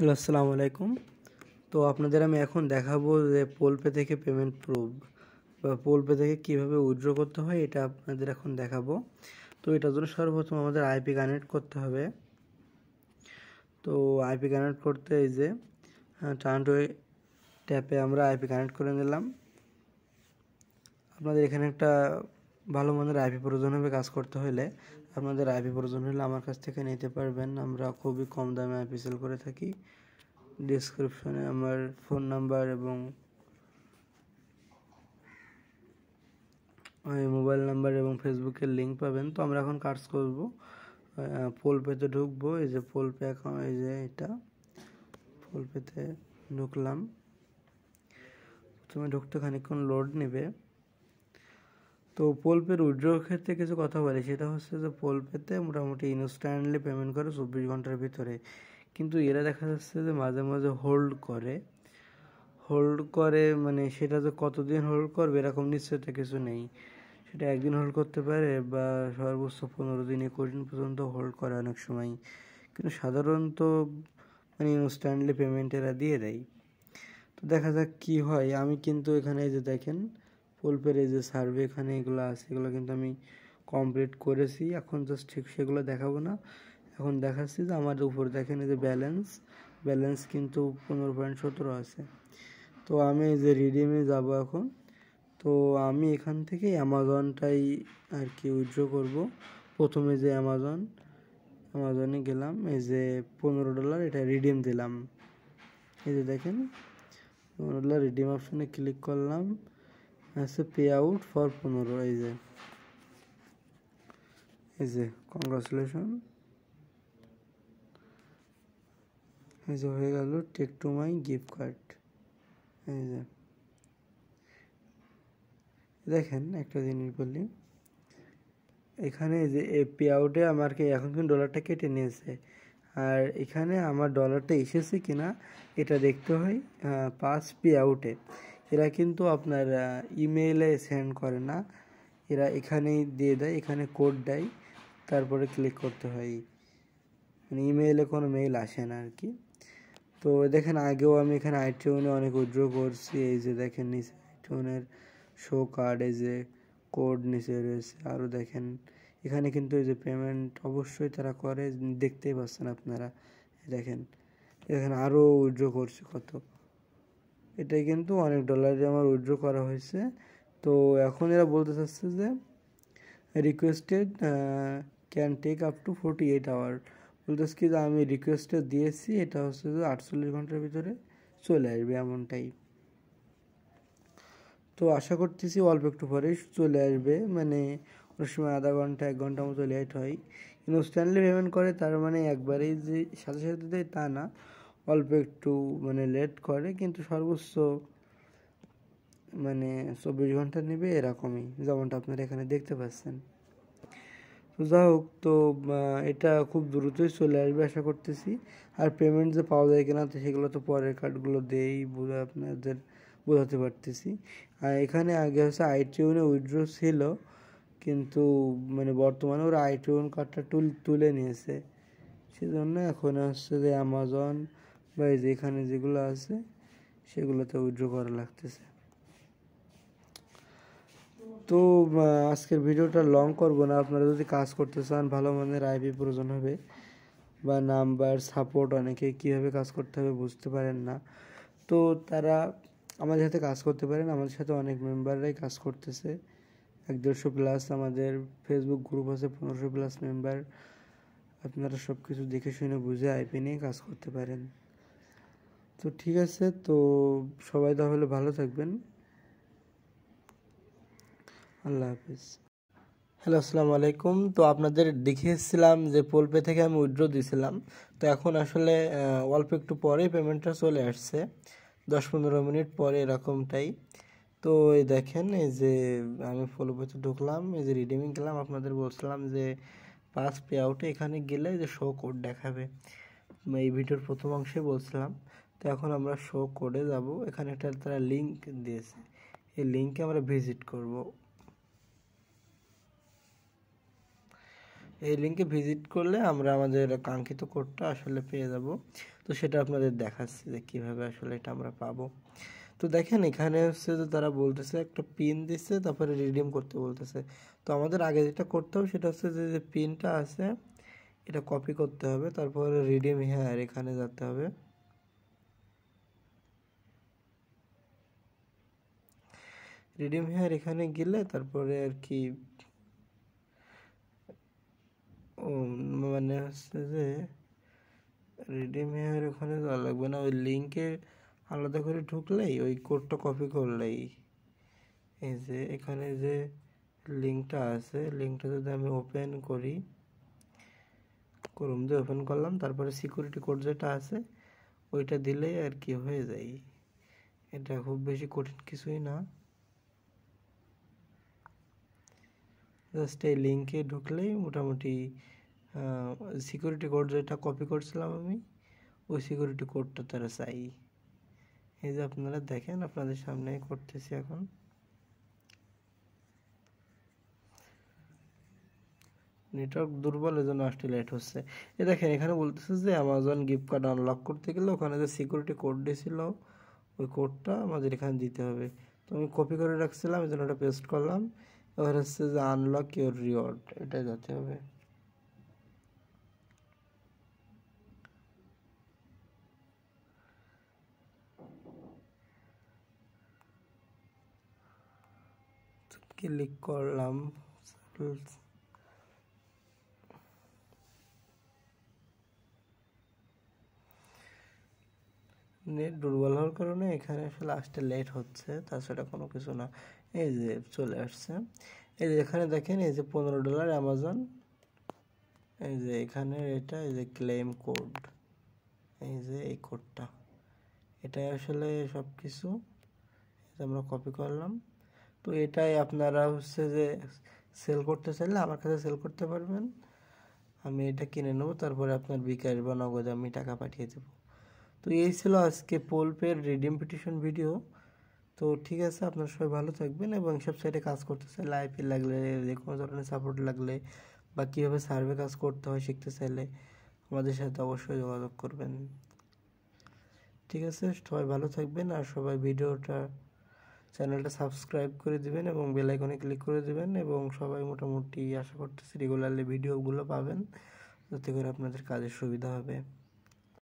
hello আসসালামু আলাইকুম তো আপনাদের আমি এখন দেখাবো যে পোলপে থেকে পেমেন্ট প্রুফ বা পোলপে থেকে কিভাবে উইড্রো করতে হয় এটা আপনাদের এখন দেখাবো তো এটার জন্য সর্বপ্রথম আমাদের আইপি কানেক্ট করতে হবে তো আইপি কানেক্ট করতে এই যে টানটোয়ে ট্যাপে আমরা আইপি কানেক্ট করে নিলাম আপনাদের এখানে একটা ভালো মানের আইপি প্রয়োজন হবে কাজ করতে হলে আপনাদের আইপি প্রয়োজন হলে আমার কাছ থেকে নিতে পারবেন আমরা খুবই কম দামে আইপি সেল করে থাকি ডিসক্রিপশনে আমার ফোন নাম্বার এবং মোবাইল নাম্বার এবং ফেসবুকের লিঙ্ক পাবেন তো আমরা এখন কাজ করবো পোল পেতে ঢুকবো এই যে পোল পে অ্যাকাউন্ট এই যে এটা পোল পেতে ঢুকলাম প্রথমে ঢুকতে খানিক্ষণ লোড নেবে তো পোলপের উইড্রো ক্ষেত্রে কিছু কথা বলি সেটা হচ্ছে যে পোলপেতে মোটামুটি ইনস্ট্যান্টলি পেমেন্ট করে চব্বিশ ঘন্টার ভিতরে কিন্তু এরা দেখা যাচ্ছে যে মাঝে মাঝে হোল্ড করে হোল্ড করে মানে সেটা যে কতদিন হোল্ড করবে এরকম নিশ্চয়তা কিছু নেই সেটা একদিন হোল্ড করতে পারে বা সর্বোচ্চ পনেরো দিন একুশ দিন পর্যন্ত হোল্ড করে অনেক সময় কিন্তু সাধারণত মানে ইনস্ট্যান্টলি পেমেন্ট এরা দিয়ে দেয় তো দেখা যাক কী হয় আমি কিন্তু এখানে যে দেখেন প্রকল্পের এই যে সার্ভে এখানে এগুলো আছে এগুলো কিন্তু আমি কমপ্লিট করেছি এখন জাস্ট ঠিক সেগুলো দেখাবো না এখন দেখাচ্ছি যে আমার উপর দেখেন এই যে ব্যালেন্স ব্যালেন্স কিন্তু পনেরো পয়েন্ট সতেরো আছে তো আমি এই যে রিডিমে যাব এখন তো আমি এখান থেকে অ্যামাজনটাই আর কি উইথড্র করব প্রথমে যে অ্যামাজন অ্যামাজনে গেলাম এই যে পনেরো ডলার এটা রিডিম দিলাম এই যে দেখেন পনেরো ডলার রিডিম অপশানে ক্লিক করলাম আছে পে আউট ফর পনেরো এই যে এই যে কংগ্রাচুলেশন এই যে হয়ে গেল take to my gift card এই যে দেখেন একটা জিনিস বললি এখানে যে পে আউটে আমাকে এখন কিন্তু ডলারটা কেটে নিয়েছে আর এখানে আমার ডলারটা এসেছে কিনা এটা দেখতে হয় পাঁচ পে আউটে এরা কিন্তু আপনার ইমেইলে সেন্ড করে না এরা এখানেই দিয়ে দেয় এখানে কোড দেয় তারপরে ক্লিক করতে হয় মানে ইমেইলে কোনো মেইল আসে না আর কি তো দেখেন আগেও আমি এখানে আইটিউনে অনেক উইড্রো করছি এই যে দেখেন নিচে আইটিউনের শো কার্ড এই যে কোড নিচে রয়েছে আরও দেখেন এখানে কিন্তু এই যে পেমেন্ট অবশ্যই তারা করে দেখতেই পাচ্ছেন আপনারা দেখেন এখানে আরও উইড্রো করছে কত এটাই কিন্তু অনেক ডলারে আমার উইড্রো করা হয়েছে তো এখন এরা বলতে চাচ্ছে যে requested can take up to forty eight hour বলতেছে কি যে আমি রিকোয়েস্টটা দিয়েছি এটা হচ্ছে যে আটচল্লিশ ঘন্টার ভিতরে চলে আসবে এমনটাই তো আশা করতেছি অল্প একটু পরে চলে আসবে মানে ওর সময় আধা ঘন্টা এক ঘন্টা মতো লেট হয় কিন্তু স্ট্যান্ডলি পেমেন্ট করে তার মানে একবারেই যে সাথে সাথে দেয় তা না অল্প একটু মানে লেট করে কিন্তু সর্বোচ্চ মানে চব্বিশ ঘন্টা নেবে এরকমই যেমনটা আপনারা এখানে দেখতে পাচ্ছেন তো যাই হোক তো এটা খুব দ্রুতই চলে আসবে আশা করতেছি আর পেমেন্ট যে পাওয়া যায় কিনা তো সেগুলো তো পরের কার্ডগুলো দেই বোঝা আপনাদের বোঝাতে পারতেছি আর এখানে আগে হচ্ছে আইটিউনে উইড্রো ছিল কিন্তু মানে বর্তমানে ওরা আইটিউন কার্ডটা তুল তুলে নিয়েছে সেজন্য এখন হচ্ছে যে অ্যামাজন বা এই যে এখানে যেগুলো আছে সেগুলোতে উইড্রো করা লাগতেছে তো আজকের ভিডিওটা লং করব না আপনারা যদি কাজ করতে চান ভালো মানের আইপি প্রয়োজন হবে বা নাম্বার সাপোর্ট অনেকে কীভাবে কাজ করতে হবে বুঝতে পারেন না তো তারা আমাদের সাথে কাজ করতে পারেন আমাদের সাথে অনেক মেম্বাররাই কাজ করতেছে এক দেড়শো প্লাস আমাদের ফেসবুক গ্রুপ আছে পনেরোশো প্লাস মেম্বার আপনারা সব কিছু দেখে শুনে বুঝে আইপি নিয়ে কাজ করতে পারেন তো ঠিক আছে তো সবাই তাহলে ভালো থাকবেন আল্লাহ হাফিজ হ্যালো আসসালামু আলাইকুম তো আপনাদের দেখিয়েছিলাম যে পোলপে থেকে আমি উইড্রো দিয়েছিলাম তো এখন আসলে অল্প একটু পরে পেমেন্টটা চলে আসছে দশ পনেরো মিনিট পরে এরকমটাই তো এই দেখেন এই যে আমি পেতে ঢুকলাম এই যে রিডিমিং গেলাম আপনাদের বলছিলাম যে পাঁচ পে আউটে এখানে গেলে যে শো কোড দেখাবে এই ভিডিওর প্রথম অংশে বলছিলাম তো এখন আমরা শো করে যাব এখানে একটা তারা লিঙ্ক দিয়েছে এই লিঙ্কে আমরা ভিজিট করব এই লিঙ্কে ভিজিট করলে আমরা আমাদের কাঙ্ক্ষিত কোডটা আসলে পেয়ে যাব তো সেটা আপনাদের দেখাচ্ছি যে কীভাবে আসলে এটা আমরা পাবো তো দেখেন এখানে হচ্ছে যে তারা বলতেছে একটা পিন দিচ্ছে তারপরে রিডিম করতে বলতেছে তো আমাদের আগে যেটা করতে হবে সেটা হচ্ছে যে যে পিনটা আছে এটা কপি করতে হবে তারপরে রিডিম হেয়ার এখানে যেতে হবে রিডিম হেয়ার এখানে গেলে তারপরে আর কি মানে হচ্ছে যে রিডিম হেয়ার ওখানে যাওয়া লাগবে না ওই লিঙ্কে আলাদা করে ঢুকলেই ওই কোডটা কপি করলেই এই যে এখানে যে লিঙ্কটা আছে লিঙ্কটা যদি আমি ওপেন করি ক্রোম দিয়ে ওপেন করলাম তারপরে সিকিউরিটি কোড যেটা আছে ওইটা দিলেই আর কি হয়ে যায় এটা খুব বেশি কঠিন কিছুই না জাস্ট এই লিঙ্কে ঢুকলেই মোটামুটি সিকিউরিটি কোড যেটা কপি করছিলাম আমি ওই সিকিউরিটি কোডটা তারা চাই এই যে আপনারা দেখেন আপনাদের সামনে করতেছি এখন নেটওয়ার্ক দুর্বল এই জন্য আসতে লেট হচ্ছে এ দেখেন এখানে বলতেছে যে অ্যামাজন গিফট কার্ড আনলক করতে গেলে ওখানে যে সিকিউরিটি কোড দিয়েছিল ওই কোডটা আমাদের এখানে দিতে হবে তো আমি কপি করে রাখছিলাম এই জন্য ওটা পেস্ট করলাম এবার হচ্ছে যে আনলক ইউর রিওয়ার্ড এটা যেতে হবে ক্লিক করলাম নেট দুর্বল হওয়ার কারণে এখানে আসলে আসতে লেট হচ্ছে তাছাড়া কোনো কিছু না এই যে চলে আসছে এই যে এখানে দেখেন এই যে পনেরো ডলার অ্যামাজন এই যে এখানে এটা এই যে ক্লেম কোড এই যে এই কোডটা এটাই আসলে সব কিছু আমরা কপি করলাম তো এটাই আপনারা হচ্ছে যে সেল করতে চাইলে আমার কাছে সেল করতে পারবেন আমি এটা কিনে নেবো তারপরে আপনার বিকাশ বা নগদে আমি টাকা পাঠিয়ে দেবো তো এই ছিল আজকে পোলপের রিডিম পিটিশন ভিডিও তো ঠিক আছে আপনার সবাই ভালো থাকবেন এবং সব সাইডে কাজ করতে চাইলে আইপি লাগলে যে কোনো ধরনের সাপোর্ট লাগলে বা কীভাবে সার্ভে কাজ করতে হয় শিখতে চাইলে আমাদের সাথে অবশ্যই যোগাযোগ করবেন ঠিক আছে সবাই ভালো থাকবেন আর সবাই ভিডিওটা চ্যানেলটা সাবস্ক্রাইব করে দিবেন এবং বেলাইকনে ক্লিক করে দিবেন এবং সবাই মোটামুটি আশা করতেছি রেগুলারলি ভিডিওগুলো পাবেন যাতে করে আপনাদের কাজের সুবিধা হবে